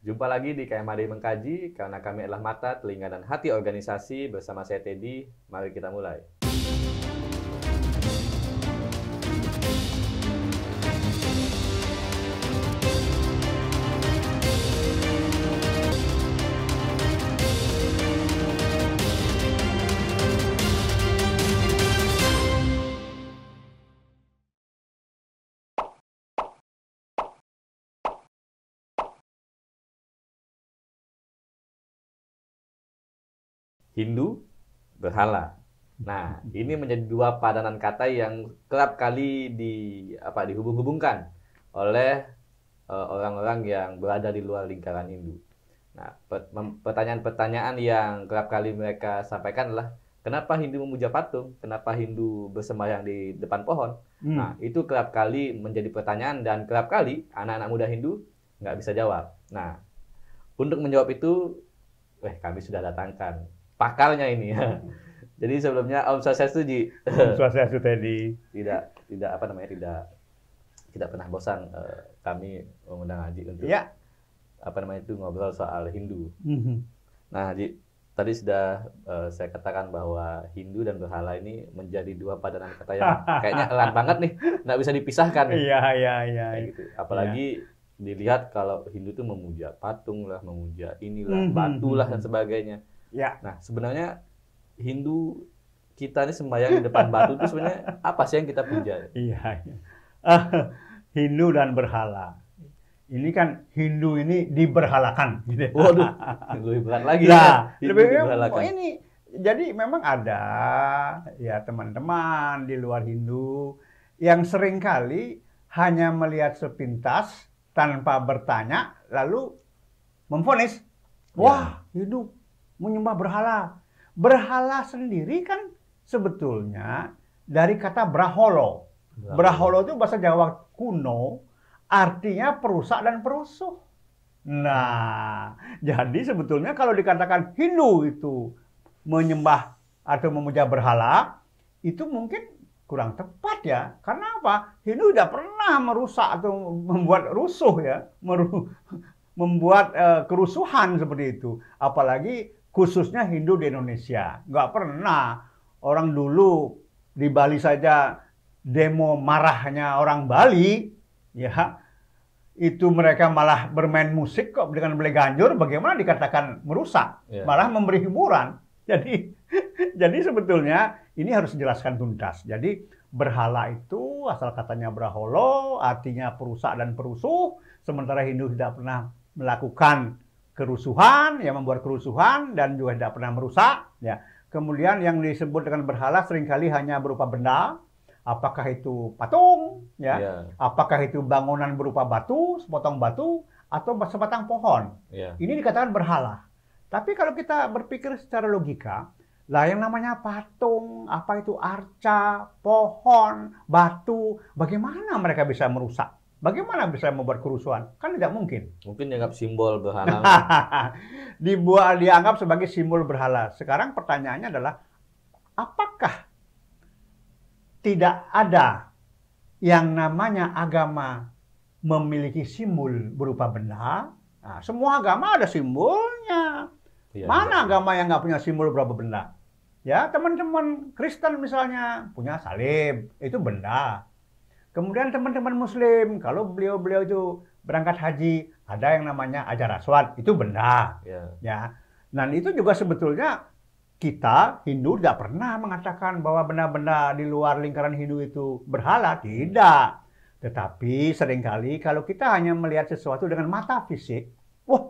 Jumpa lagi di KMAD Mengkaji, karena kami adalah mata, telinga, dan hati organisasi. Bersama saya Teddy, mari kita mulai. Hindu, berhala. Nah, ini menjadi dua padanan kata yang kerap kali di apa dihubung-hubungkan oleh eh, orang-orang uh, yang berada di luar lingkaran Hindu. Nah, pertanyaan-pertanyaan yang kerap kali mereka sampaikan adalah kenapa Hindu memuja patung, kenapa Hindu bersemayang di depan pohon. Hmm. Nah, itu kerap kali menjadi pertanyaan dan kerap kali anak-anak muda Hindu nggak bisa jawab. Nah, untuk menjawab itu, eh kami sudah datangkan pakarnya ini ya. Jadi sebelumnya Om Swastiastu di Om Swastiastu tadi tidak tidak apa namanya tidak tidak pernah bosan uh, kami mengundang Haji untuk ya. apa namanya itu ngobrol soal Hindu. Mhm. Nah, Haji tadi sudah uh, saya katakan bahwa Hindu dan berhala ini menjadi dua padanan kata yang kayaknya erat banget nih, nggak bisa dipisahkan. Iya iya iya. Gitu. Apalagi ya. dilihat kalau Hindu itu memuja patung lah, memuja inilah, mm batu lah dan sebagainya Ya. Nah, sebenarnya Hindu kita ini sembahyang di depan batu itu sebenarnya apa sih yang kita puja? Iya. Uh, Hindu dan berhala. Ini kan Hindu ini diberhalakan. Gitu. Waduh, lebih berat lagi. Nah, ya. lebih diberhalakan. ini jadi memang ada ya teman-teman di luar Hindu yang seringkali hanya melihat sepintas tanpa bertanya lalu memfonis, ya. wah ya. Hindu menyembah berhala. Berhala sendiri kan sebetulnya dari kata braholo. Braholo itu bahasa Jawa kuno, artinya perusak dan perusuh. Nah, jadi sebetulnya kalau dikatakan Hindu itu menyembah atau memuja berhala, itu mungkin kurang tepat ya. Karena apa? Hindu tidak pernah merusak atau membuat rusuh ya, Meru membuat uh, kerusuhan seperti itu. Apalagi khususnya Hindu di Indonesia. Nggak pernah orang dulu di Bali saja demo marahnya orang Bali, ya itu mereka malah bermain musik kok dengan beli ganjur, bagaimana dikatakan merusak, yeah. malah memberi hiburan. Jadi, jadi sebetulnya ini harus dijelaskan tuntas. Jadi berhala itu asal katanya braholo, artinya perusak dan perusuh, sementara Hindu tidak pernah melakukan kerusuhan, ya membuat kerusuhan dan juga tidak pernah merusak. Ya. Kemudian yang disebut dengan berhala seringkali hanya berupa benda, apakah itu patung, ya, ya. apakah itu bangunan berupa batu, sepotong batu, atau sebatang pohon. Ya. Ini dikatakan berhala. Tapi kalau kita berpikir secara logika, lah yang namanya patung, apa itu arca, pohon, batu, bagaimana mereka bisa merusak? Bagaimana bisa membuat kerusuhan? Kan tidak mungkin. Mungkin dianggap simbol berhala. Dibuat dianggap sebagai simbol berhala. Sekarang pertanyaannya adalah apakah tidak ada yang namanya agama memiliki simbol berupa benda? Nah, semua agama ada simbolnya. Ya, Mana ya. agama yang nggak punya simbol berapa benda? Ya, teman-teman Kristen misalnya punya salib, itu benda. Kemudian teman-teman muslim, kalau beliau-beliau itu berangkat haji, ada yang namanya ajar aswad, itu benda. Ya. Yeah. Ya. Dan itu juga sebetulnya kita Hindu tidak pernah mengatakan bahwa benda-benda di luar lingkaran Hindu itu berhala, tidak. Tetapi seringkali kalau kita hanya melihat sesuatu dengan mata fisik, wah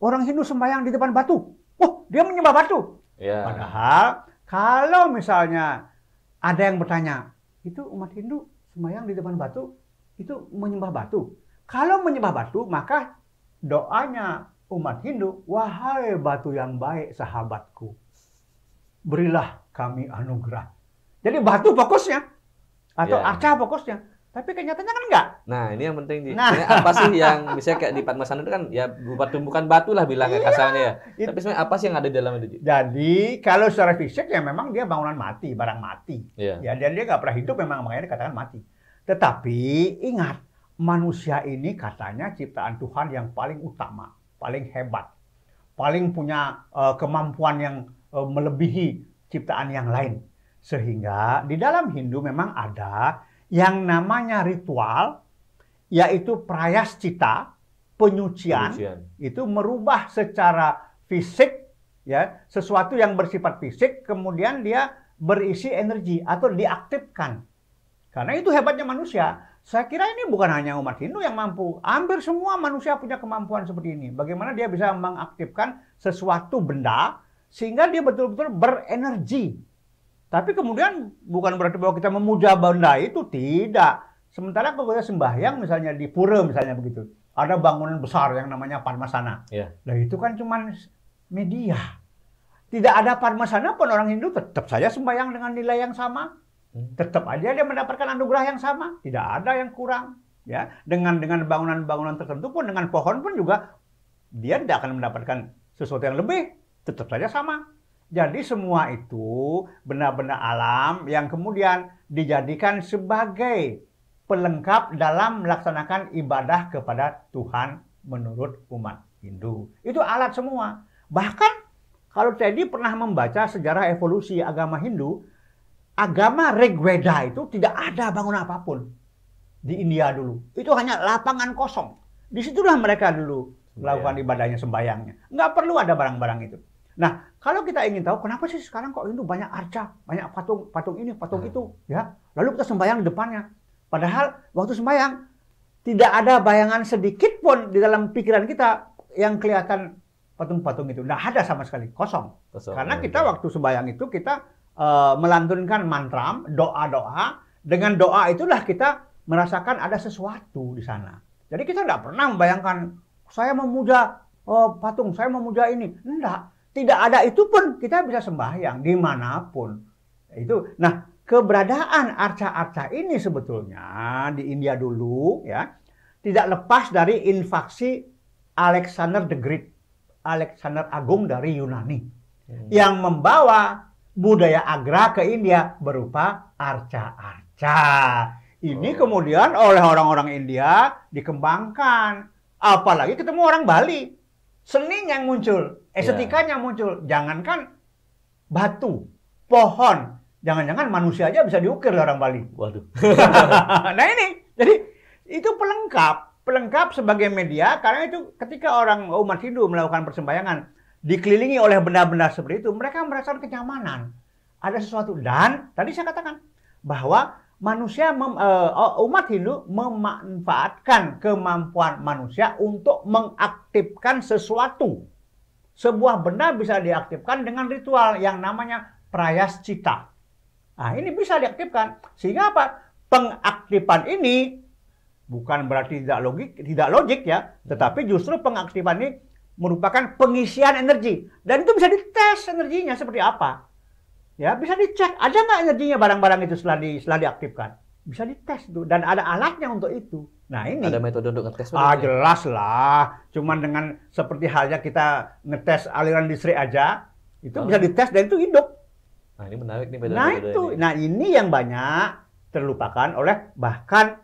orang Hindu sembahyang di depan batu, wah dia menyembah batu. Yeah. Padahal kalau misalnya ada yang bertanya, itu umat Hindu sembahyang di depan batu itu menyembah batu. Kalau menyembah batu, maka doanya umat Hindu, wahai batu yang baik sahabatku, berilah kami anugerah. Jadi batu fokusnya atau yeah. arca fokusnya. Tapi kenyataannya kan enggak. Nah, ini yang penting di nah. apa sih yang bisa kayak di Padmasana itu kan ya berupa tumbukan batu lah bilangnya iya. kasarnya ya. It, Tapi sebenarnya apa sih yang ada di dalam itu? Jadi, kalau secara fisik ya memang dia bangunan mati, barang mati. Yeah. Ya, dan dia nggak pernah hidup memang makanya dikatakan mati. Tetapi ingat, manusia ini katanya ciptaan Tuhan yang paling utama, paling hebat, paling punya uh, kemampuan yang uh, melebihi ciptaan yang lain. Sehingga di dalam Hindu memang ada yang namanya ritual, yaitu prayascita, penyucian, penyucian, itu merubah secara fisik, ya sesuatu yang bersifat fisik, kemudian dia berisi energi atau diaktifkan. Karena itu hebatnya manusia. Saya kira ini bukan hanya umat Hindu yang mampu. Hampir semua manusia punya kemampuan seperti ini. Bagaimana dia bisa mengaktifkan sesuatu benda sehingga dia betul-betul berenergi tapi kemudian bukan berarti bahwa kita memuja benda itu, tidak. Sementara kalau kita sembahyang misalnya di pura misalnya begitu, ada bangunan besar yang namanya parmasana. Ya. Nah itu kan cuma media. Tidak ada parmasana pun orang Hindu tetap saja sembahyang dengan nilai yang sama. Hmm. Tetap aja dia mendapatkan anugerah yang sama, tidak ada yang kurang ya dengan dengan bangunan-bangunan tertentu pun dengan pohon pun juga dia tidak akan mendapatkan sesuatu yang lebih tetap saja sama jadi semua itu benda-benda alam yang kemudian dijadikan sebagai pelengkap dalam melaksanakan ibadah kepada Tuhan menurut umat Hindu. Itu alat semua. Bahkan kalau Teddy pernah membaca sejarah evolusi agama Hindu, agama Rigveda itu tidak ada bangunan apapun di India dulu. Itu hanya lapangan kosong. Disitulah mereka dulu melakukan ibadahnya sembayangnya. Nggak perlu ada barang-barang itu. Nah, kalau kita ingin tahu kenapa sih sekarang kok itu banyak arca, banyak patung, patung ini, patung hmm. itu, ya. Lalu kita sembahyang di depannya. Padahal waktu sembahyang tidak ada bayangan sedikit pun di dalam pikiran kita yang kelihatan patung-patung itu. Tidak ada sama sekali, kosong. kosong. Karena ya, kita waktu sembahyang itu kita uh, melantunkan mantra, doa-doa. Dengan doa itulah kita merasakan ada sesuatu di sana. Jadi kita tidak pernah membayangkan saya memuja uh, patung, saya memuja ini. Tidak tidak ada itu pun kita bisa sembahyang dimanapun. Itu. Nah, keberadaan arca-arca ini sebetulnya di India dulu ya tidak lepas dari invasi Alexander the Great, Alexander Agung dari Yunani hmm. yang membawa budaya agra ke India berupa arca-arca. Ini oh. kemudian oleh orang-orang India dikembangkan, apalagi ketemu orang Bali seninya yang muncul, ya. estetikanya yeah. muncul. Jangankan batu, pohon, jangan-jangan manusia aja bisa diukir loh orang Bali. Waduh. nah ini, jadi itu pelengkap, pelengkap sebagai media karena itu ketika orang umat Hindu melakukan persembahyangan dikelilingi oleh benda-benda seperti itu, mereka merasakan kenyamanan. Ada sesuatu dan tadi saya katakan bahwa manusia mem, uh, umat Hindu memanfaatkan kemampuan manusia untuk mengaktifkan sesuatu. Sebuah benda bisa diaktifkan dengan ritual yang namanya cita. Nah, ini bisa diaktifkan. Sehingga apa? Pengaktifan ini bukan berarti tidak logik, tidak logik ya, tetapi justru pengaktifan ini merupakan pengisian energi dan itu bisa dites energinya seperti apa. Ya, bisa dicek ada nggak energinya barang-barang itu setelah di setelah diaktifkan. Bisa dites tuh dan ada alatnya untuk itu. Nah, ini ada metode untuk ngetes. Ah, jelas lah. Cuman dengan seperti halnya kita ngetes aliran listrik aja, itu oh. bisa ah. dites dan itu hidup. Nah, ini menarik nih metode Nah, itu. Ini. Nah, ini yang banyak terlupakan oleh bahkan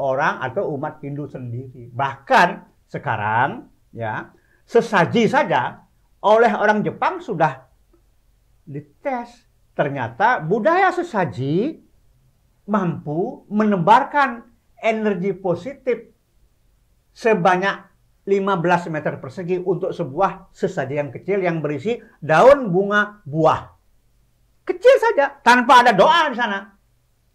orang atau umat Hindu sendiri. Bahkan sekarang ya, sesaji saja oleh orang Jepang sudah dites. Ternyata budaya sesaji mampu menebarkan energi positif sebanyak 15 meter persegi untuk sebuah sesaji yang kecil yang berisi daun, bunga, buah. Kecil saja, tanpa ada doa di sana.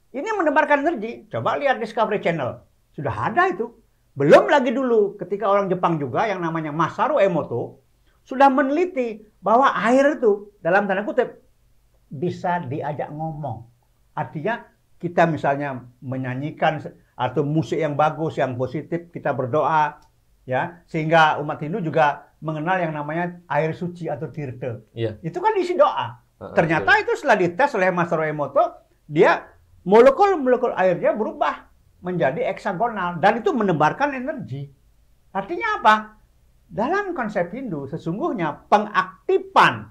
Ini menebarkan energi. Coba lihat Discovery Channel. Sudah ada itu. Belum lagi dulu ketika orang Jepang juga yang namanya Masaru Emoto sudah meneliti bahwa air itu dalam tanda kutip bisa diajak ngomong. Artinya kita misalnya menyanyikan atau musik yang bagus, yang positif, kita berdoa ya sehingga umat Hindu juga mengenal yang namanya air suci atau tirta. Iya. Itu kan isi doa. Uh, Ternyata iya. itu setelah dites oleh Mas Emoto, dia molekul-molekul airnya berubah menjadi heksagonal dan itu menebarkan energi. Artinya apa? Dalam konsep Hindu, sesungguhnya pengaktifan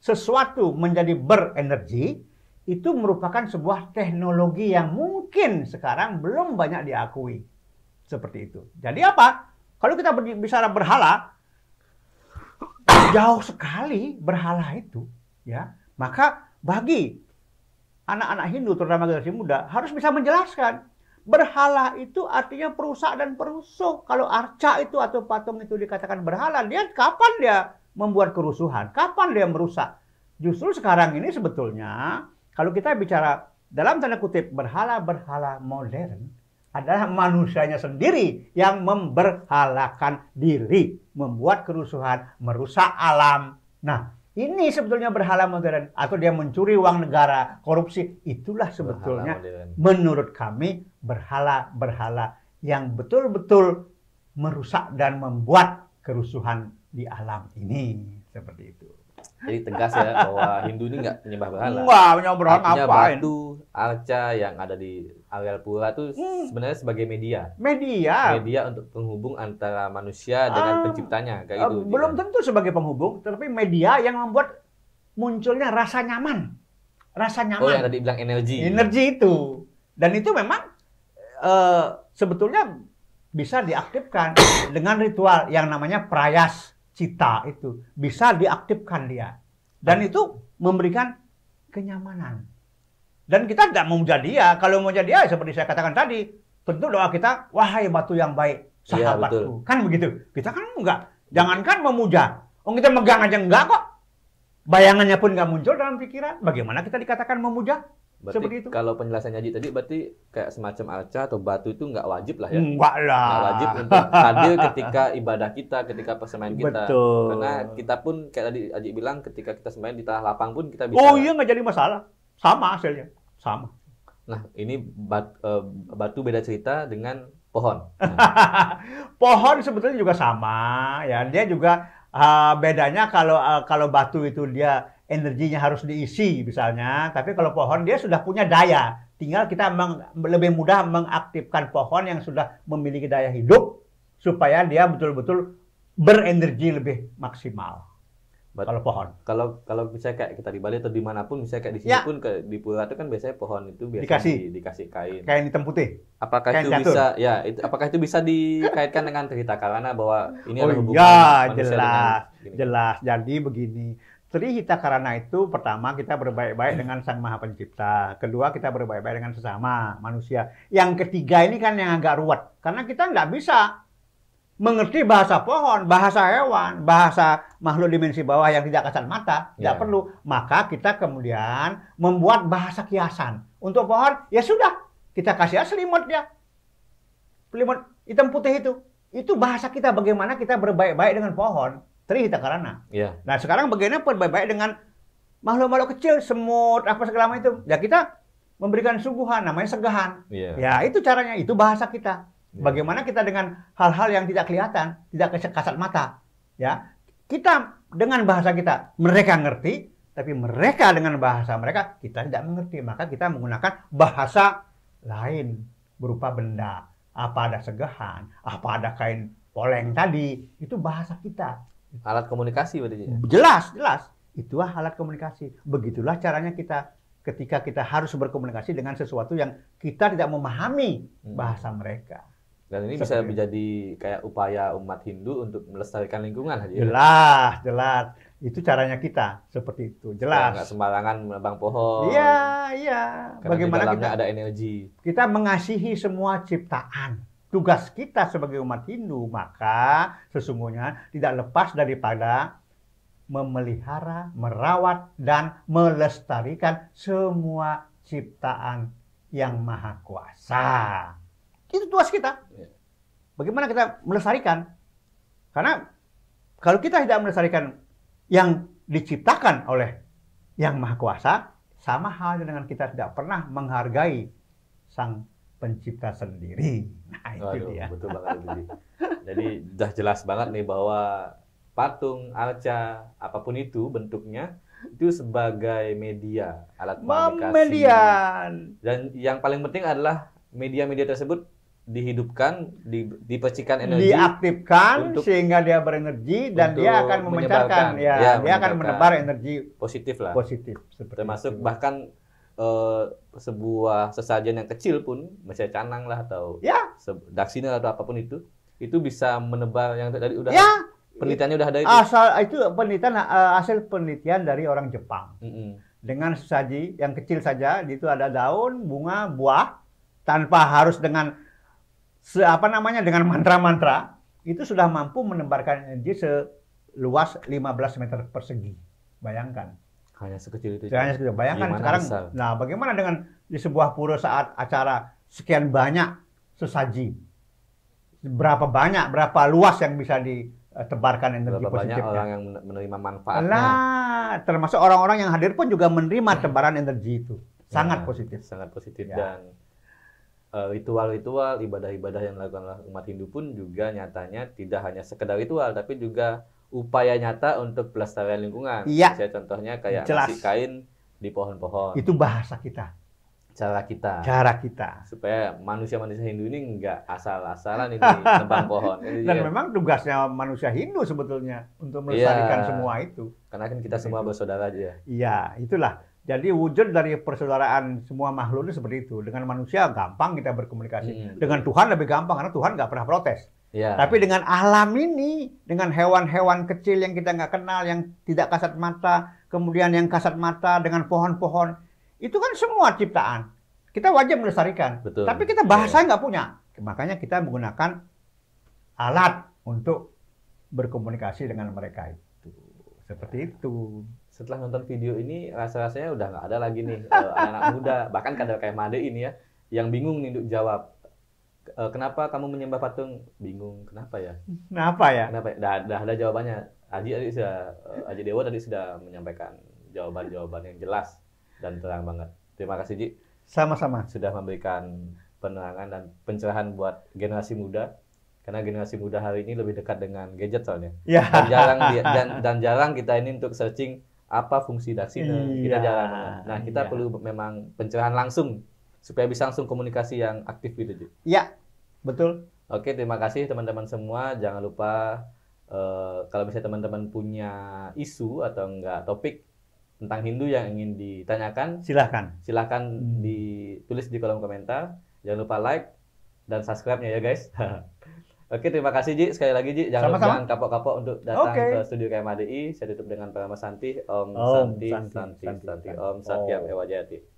sesuatu menjadi berenergi itu merupakan sebuah teknologi yang mungkin sekarang belum banyak diakui. Seperti itu. Jadi apa? Kalau kita bicara berhala, jauh sekali berhala itu. ya. Maka bagi anak-anak Hindu, terutama generasi muda, harus bisa menjelaskan Berhala itu artinya perusak dan perusuh. Kalau arca itu atau patung itu dikatakan berhala, dia kapan dia membuat kerusuhan? Kapan dia merusak? Justru sekarang ini sebetulnya kalau kita bicara dalam tanda kutip berhala-berhala modern adalah manusianya sendiri yang memberhalakan diri, membuat kerusuhan, merusak alam. Nah, ini sebetulnya berhala modern atau dia mencuri uang negara, korupsi. Itulah sebetulnya menurut kami berhala-berhala yang betul-betul merusak dan membuat kerusuhan di alam ini seperti itu. Jadi tegas ya bahwa Hindu ini nggak menyembah berhala. Nggak menyembah berhala ngapain? Batu, arca yang ada di Aurel Pura tuh hmm. sebenarnya sebagai media. Media. Media untuk penghubung antara manusia dengan ah. penciptanya kayak uh, gitu. Belum tentu sebagai penghubung, tapi media yang membuat munculnya rasa nyaman. Rasa oh, nyaman. Oh, yang tadi bilang energi. Energi itu. Dan itu memang uh, sebetulnya bisa diaktifkan dengan ritual yang namanya prayas cita itu. Bisa diaktifkan dia. Dan ah. itu memberikan kenyamanan dan kita tidak mau jadi ya. Kalau mau jadi ya seperti saya katakan tadi, tentu doa kita, wahai batu yang baik, iya, sahabatku. Ya, kan begitu. Kita kan enggak. Jangankan memuja. Oh kita megang aja enggak kok. Bayangannya pun enggak muncul dalam pikiran. Bagaimana kita dikatakan memuja? Berarti Seperti itu. Kalau penjelasannya Haji tadi berarti kayak semacam arca atau batu itu nggak wajib lah ya. Enggak lah. Nggak wajib untuk hadir ketika ibadah kita, ketika persembahan kita. Betul. Karena kita pun kayak tadi Haji bilang ketika kita sembahyang di tanah lapang pun kita bisa. Oh iya nggak jadi masalah. Sama hasilnya, sama. Nah, ini bat, uh, batu beda cerita dengan pohon. Nah. pohon sebetulnya juga sama, ya. Dia juga uh, bedanya kalau uh, kalau batu itu dia energinya harus diisi misalnya, tapi kalau pohon dia sudah punya daya. Tinggal kita meng, lebih mudah mengaktifkan pohon yang sudah memiliki daya hidup supaya dia betul-betul berenergi lebih maksimal. But, kalau pohon. Kalau kalau misalnya kayak kita di Bali atau dimanapun, misalnya kayak di sini ya. pun ke, di Pulau itu kan biasanya pohon itu biasanya dikasih, di, dikasih kain. Kain hitam putih. Apakah kain itu jatuh. bisa ya? Itu, apakah itu bisa dikaitkan dengan cerita Karana bahwa ini oh, ada iya, hubungan ya, jelas, dengan jelas. Jadi begini, cerita Karana itu pertama kita berbaik-baik dengan Sang Maha Pencipta, kedua kita berbaik-baik dengan sesama manusia. Yang ketiga ini kan yang agak ruwet karena kita nggak bisa mengerti bahasa pohon, bahasa hewan, bahasa makhluk dimensi bawah yang tidak kasat mata, yeah. tidak ya. perlu. Maka kita kemudian membuat bahasa kiasan. Untuk pohon, ya sudah, kita kasih selimutnya. Selimut hitam putih itu. Itu bahasa kita bagaimana kita berbaik-baik dengan pohon. teri kita karena. Yeah. Nah sekarang bagaimana berbaik-baik dengan makhluk-makhluk kecil, semut, apa segala macam itu. Ya kita memberikan suguhan, namanya segahan. Yeah. Ya itu caranya, itu bahasa kita. Ya. Bagaimana kita dengan hal-hal yang tidak kelihatan, tidak kasat mata, ya? Kita dengan bahasa kita, mereka ngerti, tapi mereka dengan bahasa mereka kita tidak mengerti, maka kita menggunakan bahasa lain berupa benda. Apa ada segahan, apa ada kain poleng tadi, itu bahasa kita. Alat komunikasi berarti. Ya? Jelas, jelas. Itulah alat komunikasi. Begitulah caranya kita ketika kita harus berkomunikasi dengan sesuatu yang kita tidak memahami hmm. bahasa mereka. Dan ini bisa menjadi kayak upaya umat Hindu untuk melestarikan lingkungan. Ya? Jelas, jelas. Itu caranya kita seperti itu. Jelas. Nggak sembarangan menebang pohon. Iya, iya. Bagaimana kita ada energi. Kita mengasihi semua ciptaan. Tugas kita sebagai umat Hindu maka sesungguhnya tidak lepas daripada memelihara, merawat dan melestarikan semua ciptaan yang maha kuasa. Itu tugas kita. Iya. Bagaimana kita melestarikan? Karena kalau kita tidak melestarikan yang diciptakan oleh Yang Maha Kuasa, sama halnya dengan kita tidak pernah menghargai Sang Pencipta sendiri. Nah, itu Aduh, dia. Betul banget itu. Jadi sudah jelas banget nih bahwa patung, arca, apapun itu bentuknya itu sebagai media alat komunikasi. Dan yang paling penting adalah media-media tersebut dihidupkan, di, dipercikan energi, diaktifkan sehingga dia berenergi dan dia akan memancarkan, ya, ya dia akan menebar energi positif lah, positif. Termasuk itu. bahkan uh, sebuah sesajen yang kecil pun, misalnya canang lah atau ya. daksina atau apapun itu, itu bisa menebar yang tadi udah ya. penelitiannya udah ada itu. Asal itu penelitian uh, hasil penelitian dari orang Jepang. Mm -hmm. Dengan sesaji yang kecil saja, itu ada daun, bunga, buah, tanpa harus dengan apa namanya dengan mantra-mantra itu sudah mampu menembarkan energi seluas 15 meter persegi. Bayangkan. Hanya sekecil itu. Hanya sekecil. Bayangkan sekarang. Asal? Nah, bagaimana dengan di sebuah pura saat acara sekian banyak sesaji? Berapa banyak, berapa luas yang bisa ditebarkan energi berapa positifnya? banyak orang yang menerima manfaatnya. Nah, termasuk orang-orang yang hadir pun juga menerima tebaran energi itu. Sangat ya, positif. Sangat positif ya. dan Eh, ritual-ritual, ibadah-ibadah yang dilakukan oleh umat Hindu pun juga nyatanya tidak hanya sekedar ritual, tapi juga upaya nyata untuk pelestarian lingkungan. Iya. Saya contohnya kayak Jelas. ngasih kain di pohon-pohon. Itu bahasa kita. Cara kita. Cara kita. Supaya manusia-manusia Hindu ini nggak asal-asalan ini tebang pohon. Jadi Dan ya. memang tugasnya manusia Hindu sebetulnya untuk iya. melestarikan iya. semua itu. Karena kan kita semua gitu. bersaudara aja. Iya, itulah jadi wujud dari persaudaraan semua makhluk itu seperti itu. Dengan manusia gampang kita berkomunikasi. Hmm. Dengan Tuhan lebih gampang karena Tuhan nggak pernah protes. Ya. Tapi dengan alam ini, dengan hewan-hewan kecil yang kita nggak kenal, yang tidak kasat mata, kemudian yang kasat mata dengan pohon-pohon, itu kan semua ciptaan. Kita wajib melestarikan. Tapi kita iya. bahasa nggak ya. punya. Makanya kita menggunakan alat untuk berkomunikasi dengan mereka itu. Seperti itu setelah nonton video ini rasa-rasanya udah nggak ada lagi nih eh, anak-anak muda bahkan kadang kayak Made ini ya yang bingung nih untuk jawab eh, kenapa kamu menyembah patung bingung kenapa ya kenapa ya kenapa ya? Dah, dah ada jawabannya Haji tadi sudah Haji eh, Dewa tadi sudah menyampaikan jawaban-jawaban yang jelas dan terang banget terima kasih Ji sama-sama sudah memberikan penerangan dan pencerahan buat generasi muda karena generasi muda hari ini lebih dekat dengan gadget soalnya ya. dan jarang dan, dan jarang kita ini untuk searching apa fungsi daksina iya. kita jalan nah kita iya. perlu memang pencerahan langsung supaya bisa langsung komunikasi yang aktif gitu ya betul oke terima kasih teman-teman semua jangan lupa uh, kalau misalnya teman-teman punya isu atau enggak topik tentang Hindu yang ingin ditanyakan silahkan silahkan hmm. ditulis di kolom komentar jangan lupa like dan subscribe-nya ya guys Oke, terima kasih Ji sekali lagi Ji. Jangan Sama -sama. jangan kapok-kapok untuk datang okay. ke studio KMADI. Saya tutup dengan Pak Santi, Om, Om Santi, Santi, Santi, Santi, Santi, Santi, Om Satyam oh. Ewajati.